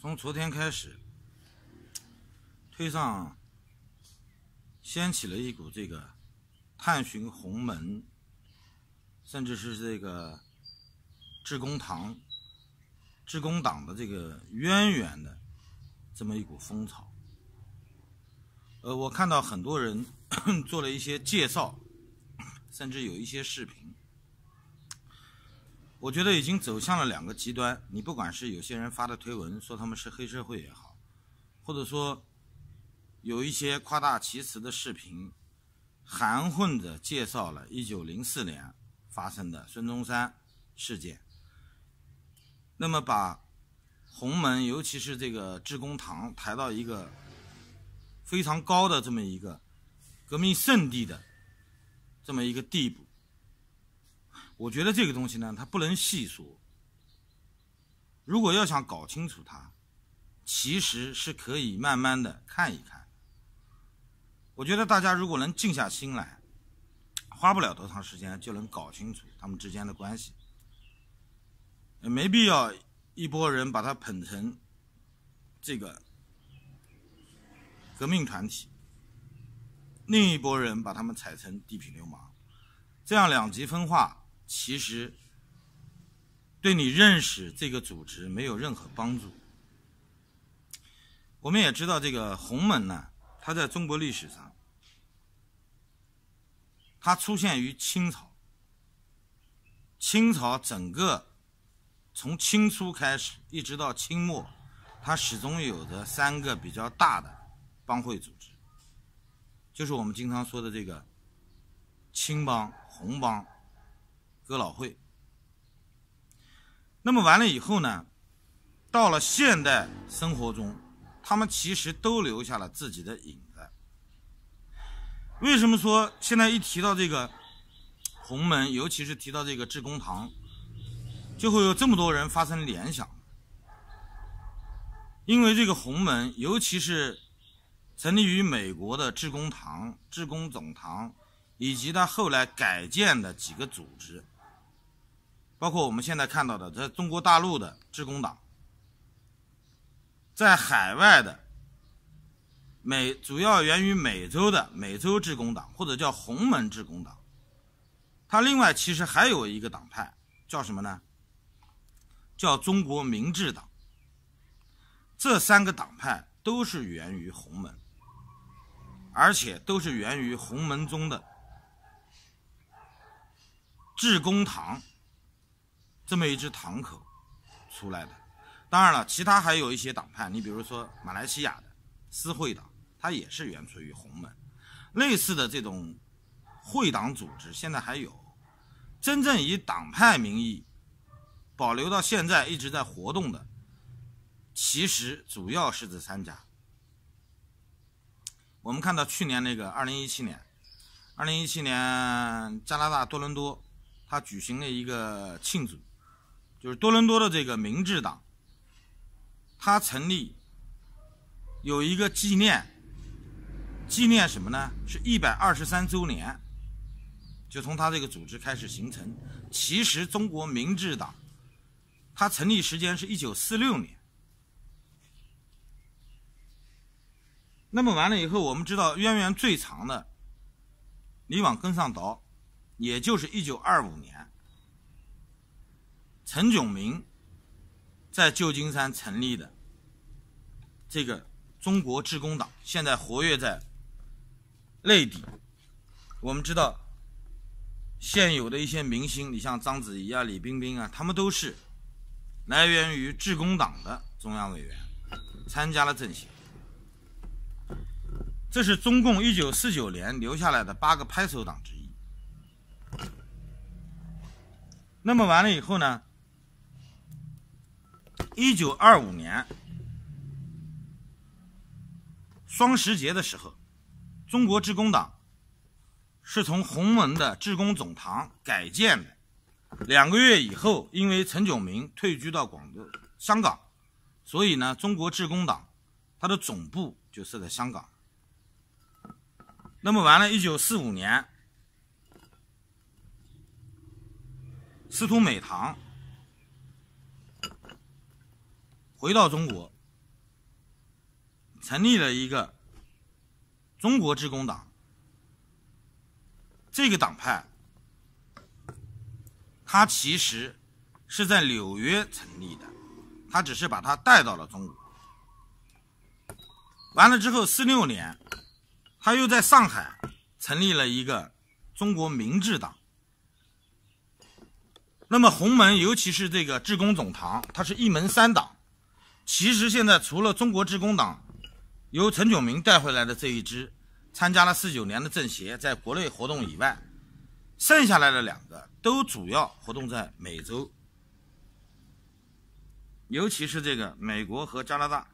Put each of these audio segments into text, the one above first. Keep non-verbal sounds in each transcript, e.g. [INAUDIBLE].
从昨天开始，推上掀起了一股这个探寻洪门，甚至是这个致公堂、致公党的这个渊源的这么一股风潮。呃，我看到很多人 [COUGHS] 做了一些介绍，甚至有一些视频。我觉得已经走向了两个极端。你不管是有些人发的推文说他们是黑社会也好，或者说有一些夸大其词的视频，含混的介绍了一九零四年发生的孙中山事件，那么把红门，尤其是这个致公堂，抬到一个非常高的这么一个革命圣地的这么一个地步。我觉得这个东西呢，它不能细说。如果要想搞清楚它，其实是可以慢慢的看一看。我觉得大家如果能静下心来，花不了多长时间就能搞清楚他们之间的关系。没必要一拨人把他捧成这个革命团体，另一拨人把他们踩成地痞流氓，这样两极分化。其实，对你认识这个组织没有任何帮助。我们也知道，这个洪门呢，它在中国历史上，它出现于清朝。清朝整个从清初开始，一直到清末，它始终有着三个比较大的帮会组织，就是我们经常说的这个青帮、红帮。哥老会，那么完了以后呢？到了现代生活中，他们其实都留下了自己的影子。为什么说现在一提到这个红门，尤其是提到这个致公堂，就会有这么多人发生联想？因为这个红门，尤其是成立于美国的致公堂、致公总堂，以及他后来改建的几个组织。包括我们现在看到的，在中国大陆的致公党，在海外的美，主要源于美洲的美洲致公党，或者叫红门致公党。它另外其实还有一个党派，叫什么呢？叫中国民治党。这三个党派都是源于红门，而且都是源于红门中的致公堂。这么一支堂口出来的，当然了，其他还有一些党派，你比如说马来西亚的私会党，它也是源自于红门，类似的这种会党组织现在还有，真正以党派名义保留到现在一直在活动的，其实主要是这三家。我们看到去年那个二零一七年，二零一七年加拿大多伦多，它举行了一个庆祝。就是多伦多的这个民治党，它成立有一个纪念，纪念什么呢？是123周年，就从它这个组织开始形成。其实中国民治党，它成立时间是1946年。那么完了以后，我们知道渊源最长的，你往根上倒，也就是1925年。陈炯明在旧金山成立的这个中国致公党，现在活跃在内地。我们知道，现有的一些明星，你像章子怡啊、李冰冰啊，他们都是来源于致公党的中央委员，参加了政协。这是中共一九四九年留下来的八个拍手党之一。那么完了以后呢？一九二五年，双十节的时候，中国致公党是从洪门的致公总堂改建的。两个月以后，因为陈炯明退居到广州、香港，所以呢，中国致公党它的总部就设在香港。那么完了，一九四五年，司徒美堂。回到中国，成立了一个中国致公党。这个党派，它其实是在纽约成立的，他只是把它带到了中国。完了之后，四六年，他又在上海成立了一个中国民治党。那么，洪门尤其是这个致公总堂，它是一门三党。其实现在除了中国致公党由陈炯明带回来的这一支参加了四九年的政协，在国内活动以外，剩下来的两个都主要活动在美洲，尤其是这个美国和加拿大，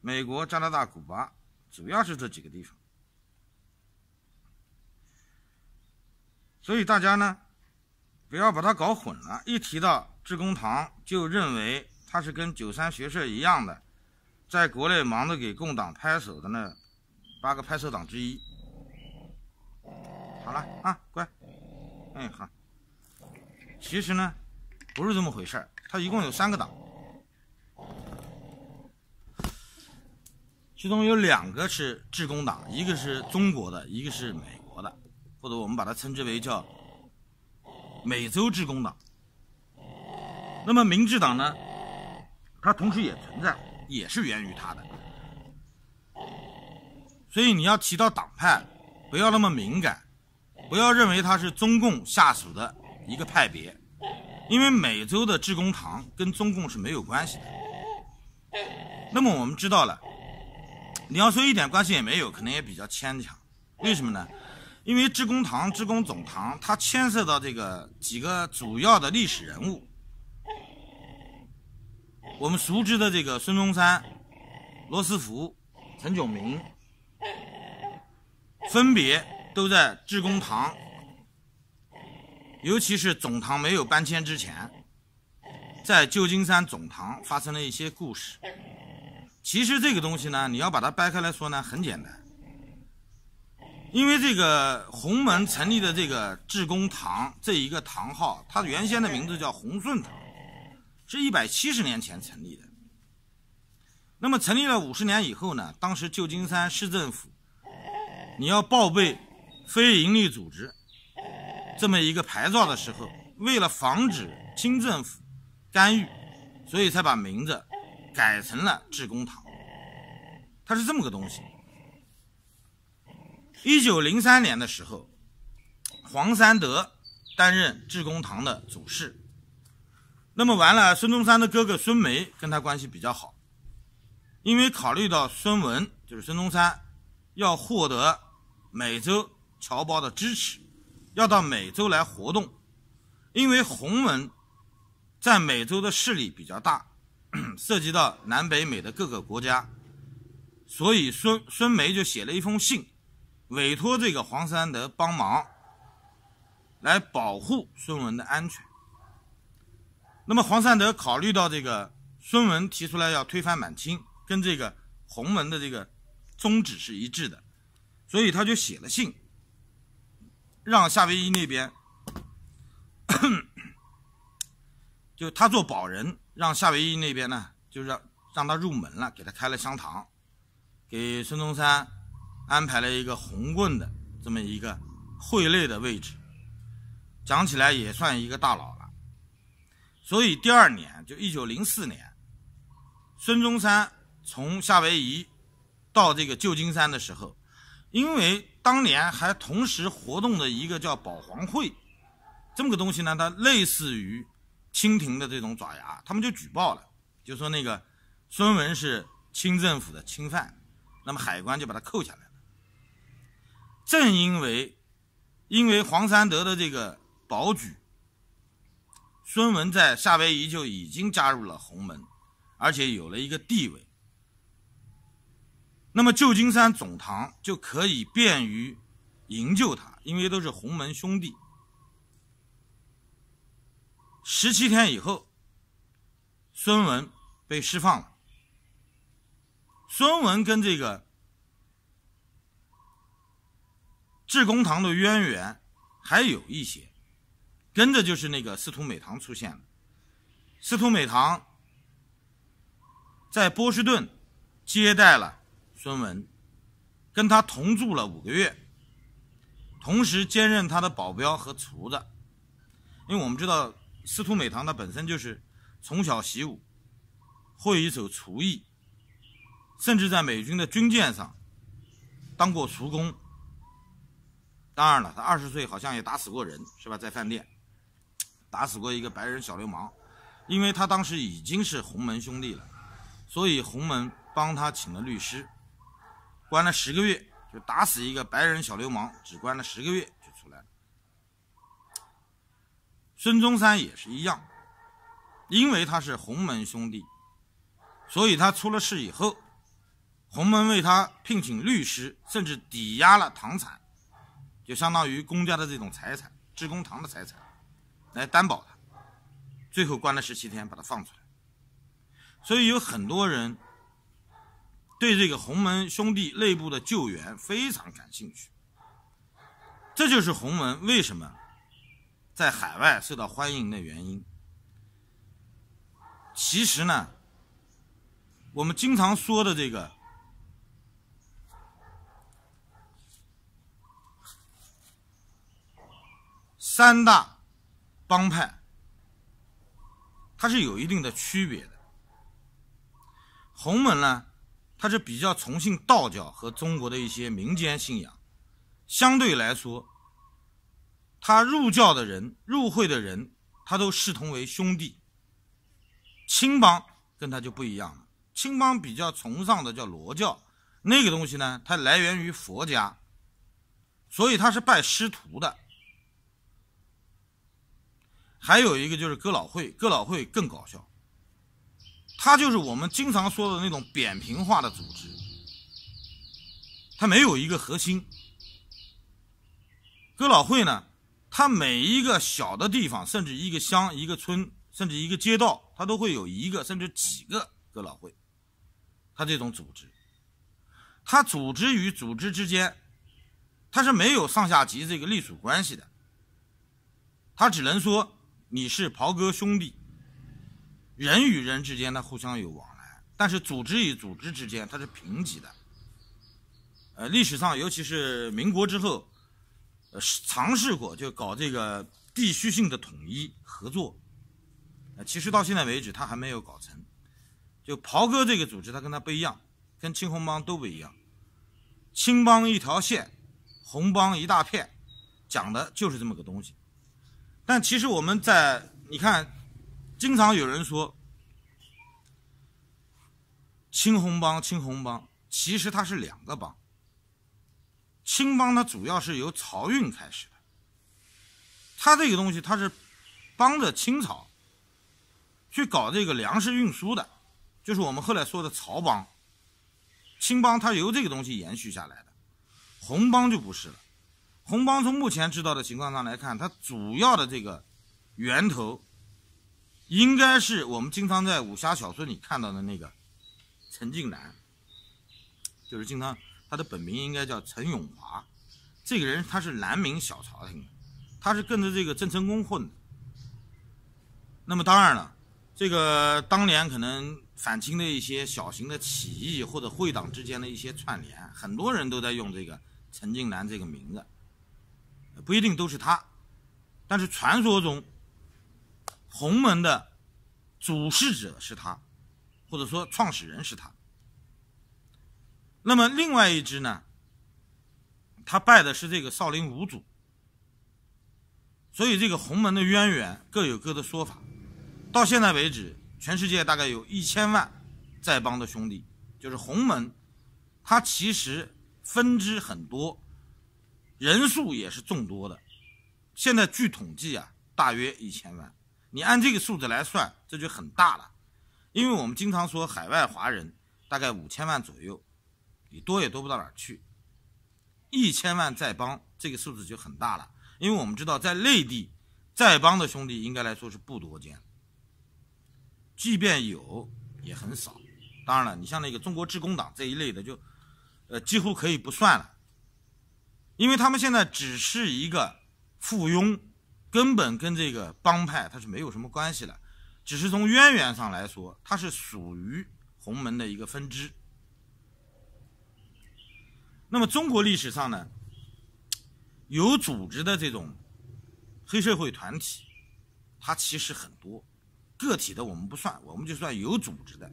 美国、加拿大、古巴，主要是这几个地方。所以大家呢，不要把它搞混了，一提到致公堂就认为。他是跟九三学社一样的，在国内忙着给共党拍手的那八个拍手党之一。好了啊，乖，嗯好。其实呢，不是这么回事他它一共有三个党，其中有两个是致公党，一个是中国的，一个是美国的，或者我们把它称之为叫美洲致公党。那么民治党呢？它同时也存在，也是源于它的。所以你要提到党派，不要那么敏感，不要认为它是中共下属的一个派别，因为美洲的致公堂跟中共是没有关系的。那么我们知道了，你要说一点关系也没有，可能也比较牵强。为什么呢？因为致公堂、致公总堂，它牵涉到这个几个主要的历史人物。我们熟知的这个孙中山、罗斯福、陈炯明，分别都在致公堂，尤其是总堂没有搬迁之前，在旧金山总堂发生了一些故事。其实这个东西呢，你要把它掰开来说呢，很简单，因为这个洪门成立的这个致公堂这一个堂号，它原先的名字叫洪顺堂。是一百七十年前成立的。那么成立了五十年以后呢？当时旧金山市政府，你要报备非营利组织这么一个牌照的时候，为了防止清政府干预，所以才把名字改成了致公堂。它是这么个东西。一九零三年的时候，黄三德担任致公堂的主事。那么完了，孙中山的哥哥孙梅跟他关系比较好，因为考虑到孙文就是孙中山，要获得美洲侨胞的支持，要到美洲来活动，因为洪门在美洲的势力比较大，[COUGHS] 涉及到南北美的各个国家，所以孙孙梅就写了一封信，委托这个黄三德帮忙来保护孙文的安全。那么，黄善德考虑到这个孙文提出来要推翻满清，跟这个洪门的这个宗旨是一致的，所以他就写了信，让夏威夷那边，[COUGHS] 就他做保人，让夏威夷那边呢，就是让他入门了，给他开了香堂，给孙中山安排了一个红棍的这么一个会内的位置，讲起来也算一个大佬。所以第二年，就一九零四年，孙中山从夏威夷到这个旧金山的时候，因为当年还同时活动的一个叫保皇会这么个东西呢，它类似于清廷的这种爪牙，他们就举报了，就说那个孙文是清政府的钦犯，那么海关就把他扣下来了。正因为因为黄三德的这个保举。孙文在夏威夷就已经加入了洪门，而且有了一个地位。那么旧金山总堂就可以便于营救他，因为都是洪门兄弟。十七天以后，孙文被释放了。孙文跟这个致公堂的渊源还有一些。跟着就是那个司徒美堂出现了。司徒美堂在波士顿接待了孙文，跟他同住了五个月，同时兼任他的保镖和厨子。因为我们知道司徒美堂他本身就是从小习武，会一手厨艺，甚至在美军的军舰上当过厨工。当然了，他二十岁好像也打死过人，是吧？在饭店。打死过一个白人小流氓，因为他当时已经是洪门兄弟了，所以洪门帮他请了律师，关了十个月就打死一个白人小流氓，只关了十个月就出来了。孙中山也是一样，因为他是洪门兄弟，所以他出了事以后，洪门为他聘请律师，甚至抵押了唐产，就相当于公家的这种财产，致公堂的财产。来担保他，最后关了十七天，把他放出来。所以有很多人对这个洪门兄弟内部的救援非常感兴趣。这就是洪门为什么在海外受到欢迎的原因。其实呢，我们经常说的这个三大。帮派，它是有一定的区别的。洪门呢，它是比较崇信道教和中国的一些民间信仰，相对来说，他入教的人、入会的人，他都视同为兄弟。青帮跟他就不一样了，青帮比较崇尚的叫罗教，那个东西呢，它来源于佛家，所以他是拜师徒的。还有一个就是哥老会，哥老会更搞笑。他就是我们经常说的那种扁平化的组织，他没有一个核心。哥老会呢，他每一个小的地方，甚至一个乡、一个村，甚至一个街道，他都会有一个甚至几个哥老会。他这种组织，他组织与组织之间，他是没有上下级这个隶属关系的，他只能说。你是袍哥兄弟，人与人之间他互相有往来，但是组织与组织之间它是平级的。呃，历史上尤其是民国之后，呃，尝试过就搞这个地区性的统一合作，呃，其实到现在为止他还没有搞成。就袍哥这个组织，他跟他不一样，跟青红帮都不一样。青帮一条线，红帮一大片，讲的就是这么个东西。但其实我们在你看，经常有人说，青红帮、青红帮，其实它是两个帮。青帮它主要是由漕运开始的，它这个东西它是帮着清朝去搞这个粮食运输的，就是我们后来说的漕帮。青帮它由这个东西延续下来的，红帮就不是了。洪帮从目前知道的情况上来看，它主要的这个源头，应该是我们经常在武侠小说里看到的那个陈近南，就是经常他的本名应该叫陈永华，这个人他是南明小朝廷，他是跟着这个郑成功混的。那么当然了，这个当年可能反清的一些小型的起义，或者会党之间的一些串联，很多人都在用这个陈近南这个名字。不一定都是他，但是传说中，洪门的主事者是他，或者说创始人是他。那么另外一支呢？他拜的是这个少林五祖，所以这个洪门的渊源各有各的说法。到现在为止，全世界大概有一千万在帮的兄弟，就是洪门，它其实分支很多。人数也是众多的，现在据统计啊，大约一千万。你按这个数字来算，这就很大了。因为我们经常说海外华人，大概五千万左右，你多也多不到哪儿去。一千万在邦，这个数字就很大了。因为我们知道，在内地在邦的兄弟应该来说是不多见，即便有也很少。当然了，你像那个中国致公党这一类的，就呃几乎可以不算了。因为他们现在只是一个附庸，根本跟这个帮派它是没有什么关系的，只是从渊源上来说，它是属于洪门的一个分支。那么中国历史上呢，有组织的这种黑社会团体，它其实很多，个体的我们不算，我们就算有组织的，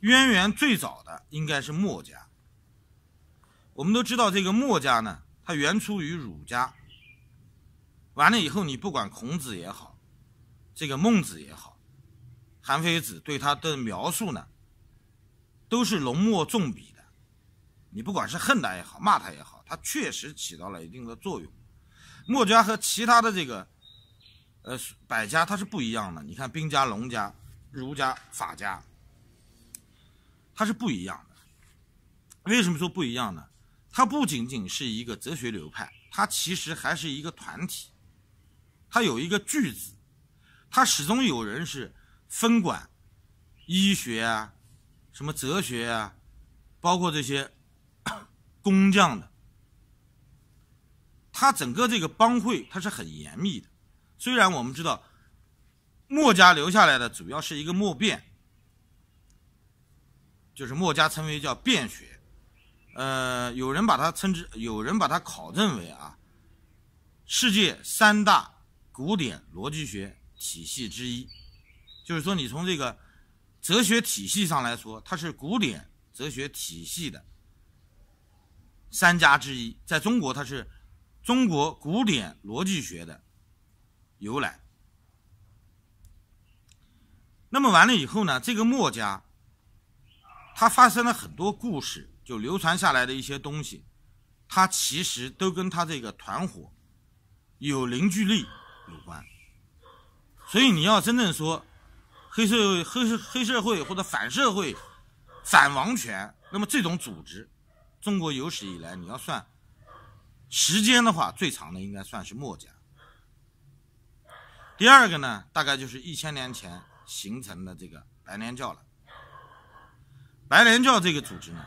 渊源最早的应该是墨家。我们都知道这个墨家呢，它源出于儒家。完了以后，你不管孔子也好，这个孟子也好，韩非子对他的描述呢，都是浓墨重笔的。你不管是恨他也好，骂他也好，他确实起到了一定的作用。墨家和其他的这个，呃，百家它是不一样的。你看兵家、农家、儒家、法家，它是不一样的。为什么说不一样呢？它不仅仅是一个哲学流派，它其实还是一个团体。它有一个句子，它始终有人是分管医学啊，什么哲学啊，包括这些 [COUGHS] 工匠的。它整个这个帮会它是很严密的。虽然我们知道墨家留下来的主要是一个墨辩，就是墨家称为叫辩学。呃，有人把它称之，有人把它考证为啊，世界三大古典逻辑学体系之一，就是说你从这个哲学体系上来说，它是古典哲学体系的三家之一，在中国它是中国古典逻辑学的由来。那么完了以后呢，这个墨家，它发生了很多故事。就流传下来的一些东西，它其实都跟他这个团伙有凝聚力有关。所以你要真正说黑社会、黑黑社会或者反社会、反王权，那么这种组织，中国有史以来你要算时间的话，最长的应该算是墨家。第二个呢，大概就是一千年前形成的这个白莲教了。白莲教这个组织呢？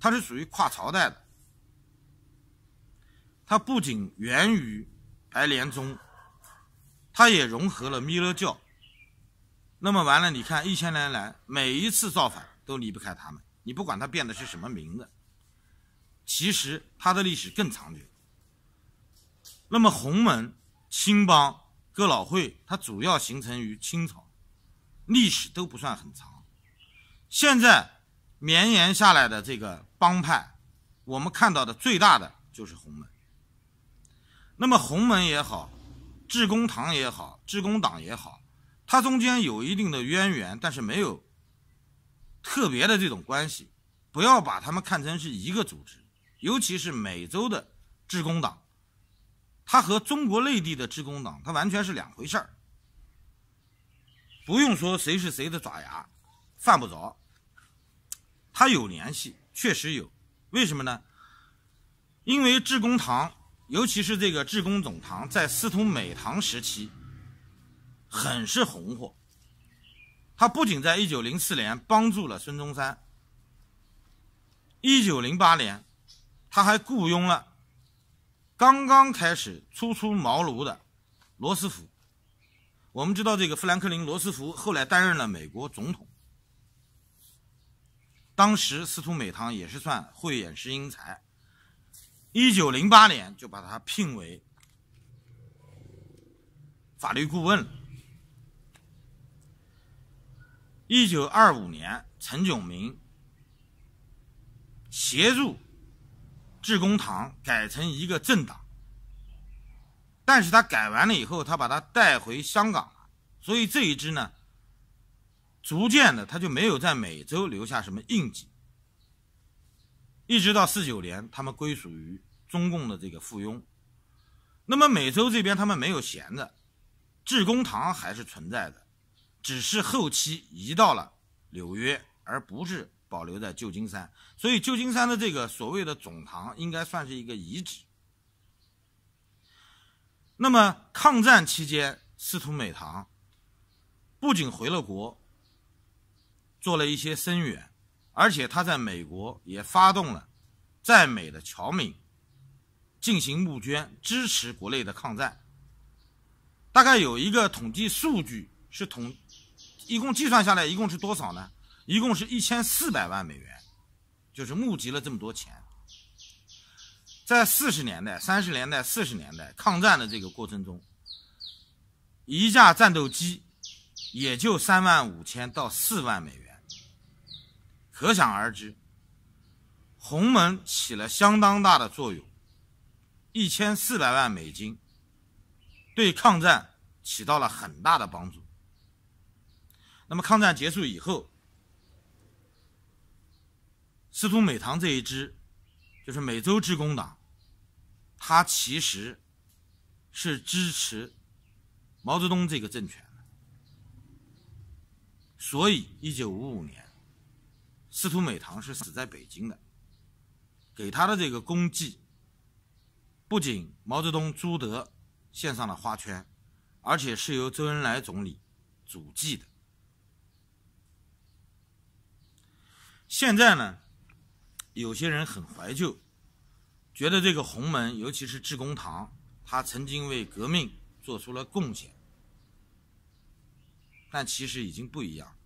它是属于跨朝代的，它不仅源于白莲宗，它也融合了弥勒教。那么完了，你看一千年来每一次造反都离不开他们，你不管它变的是什么名字，其实它的历史更长久。那么洪门、青帮、哥老会，它主要形成于清朝，历史都不算很长。现在。绵延下来的这个帮派，我们看到的最大的就是红门。那么红门也好，致公堂也好，致公党也好，它中间有一定的渊源，但是没有特别的这种关系。不要把他们看成是一个组织，尤其是美洲的致公党，它和中国内地的致公党，它完全是两回事儿。不用说谁是谁的爪牙，犯不着。他有联系，确实有，为什么呢？因为致公堂，尤其是这个致公总堂，在司徒美堂时期，很是红火。他不仅在一九零四年帮助了孙中山，一九零八年，他还雇佣了刚刚开始初出茅庐的罗斯福。我们知道，这个富兰克林·罗斯福后来担任了美国总统。当时司徒美堂也是算慧眼识英才，一九零八年就把他聘为法律顾问了。一九二五年，陈炯明协助致公堂改成一个政党，但是他改完了以后，他把他带回香港了，所以这一支呢。逐渐的，他就没有在美洲留下什么印记，一直到四九年，他们归属于中共的这个附庸。那么美洲这边他们没有闲着，致公堂还是存在的，只是后期移到了纽约，而不是保留在旧金山。所以旧金山的这个所谓的总堂应该算是一个遗址。那么抗战期间，司徒美堂不仅回了国。做了一些声援，而且他在美国也发动了在美的侨民进行募捐，支持国内的抗战。大概有一个统计数据是统，一共计算下来一共是多少呢？一共是一千四百万美元，就是募集了这么多钱。在四十年代、三十年代、四十年代抗战的这个过程中，一架战斗机也就三万五千到四万美元。可想而知，洪门起了相当大的作用，一千四百万美金，对抗战起到了很大的帮助。那么抗战结束以后，司徒美堂这一支，就是美洲之工党，他其实是支持毛泽东这个政权的，所以一九五五年。司徒美堂是死在北京的，给他的这个功绩，不仅毛泽东、朱德献上了花圈，而且是由周恩来总理主祭的。现在呢，有些人很怀旧，觉得这个红门，尤其是致公堂，他曾经为革命做出了贡献，但其实已经不一样。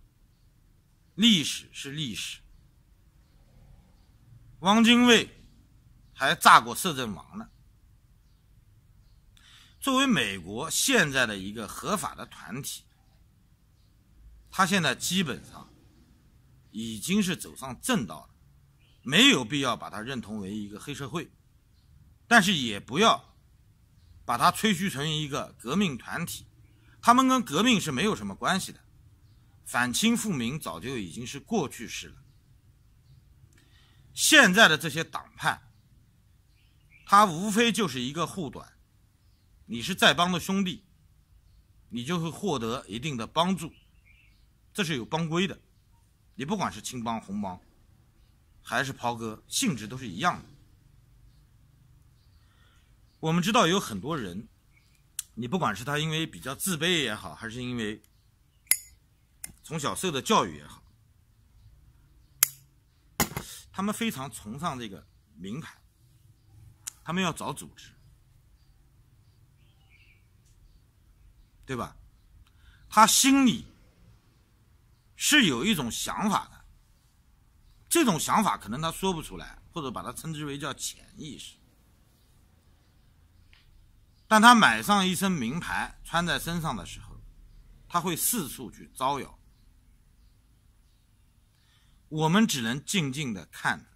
历史是历史。汪精卫还炸过摄政王呢。作为美国现在的一个合法的团体，他现在基本上已经是走上正道了，没有必要把他认同为一个黑社会，但是也不要把他吹嘘成一个革命团体，他们跟革命是没有什么关系的。反清复明早就已经是过去式了。现在的这些党派，他无非就是一个护短，你是在帮的兄弟，你就会获得一定的帮助，这是有帮规的。你不管是青帮、红帮，还是袍哥，性质都是一样的。我们知道有很多人，你不管是他因为比较自卑也好，还是因为。从小受的教育也好，他们非常崇尚这个名牌，他们要找组织，对吧？他心里是有一种想法的，这种想法可能他说不出来，或者把它称之为叫潜意识。但他买上一身名牌，穿在身上的时候，他会四处去招摇。我们只能静静的看。